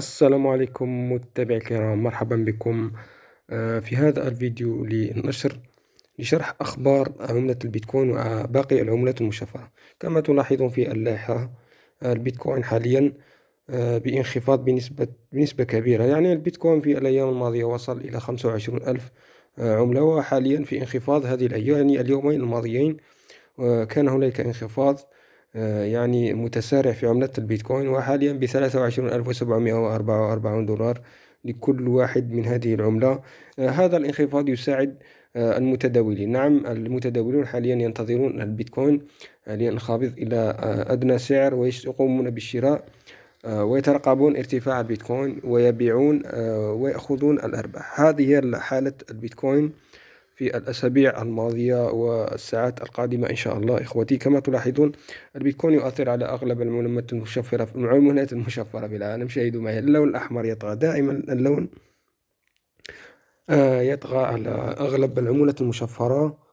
السلام عليكم متابعي الكرام مرحبا بكم آه، في هذا الفيديو لنشر لشرح أخبار عملة البيتكوين وباقي العملات المشفرة كما تلاحظون في اللائحة البيتكوين حاليا آه، بانخفاض بنسبة, بنسبة كبيرة يعني البيتكوين في الأيام الماضية وصل إلى 25 ألف آه، عملة وحاليا في انخفاض هذه الأيام يعني اليومين الماضيين كان هناك انخفاض آه، يعني متسارع في عملة البيتكوين وحاليا ب 23744 دولار لكل واحد من هذه العملة آه، هذا الانخفاض يساعد آه، المتداولين نعم المتداولون حاليا ينتظرون البيتكوين لينخفض إلى أدنى سعر ويقومون بالشراء ويترقبون ارتفاع البيتكوين ويبيعون ويأخذون الأرباح هذه هي حالة البيتكوين في الأسابيع الماضية والساعات القادمة إن شاء الله إخوتي كما تلاحظون البيتكوين يؤثر على أغلب الملمات المشفرة العملات المشفرة في العالم شاهدوا معي اللون الأحمر يطغى دائما اللون آه، يطغى على أغلب العملات المشفرة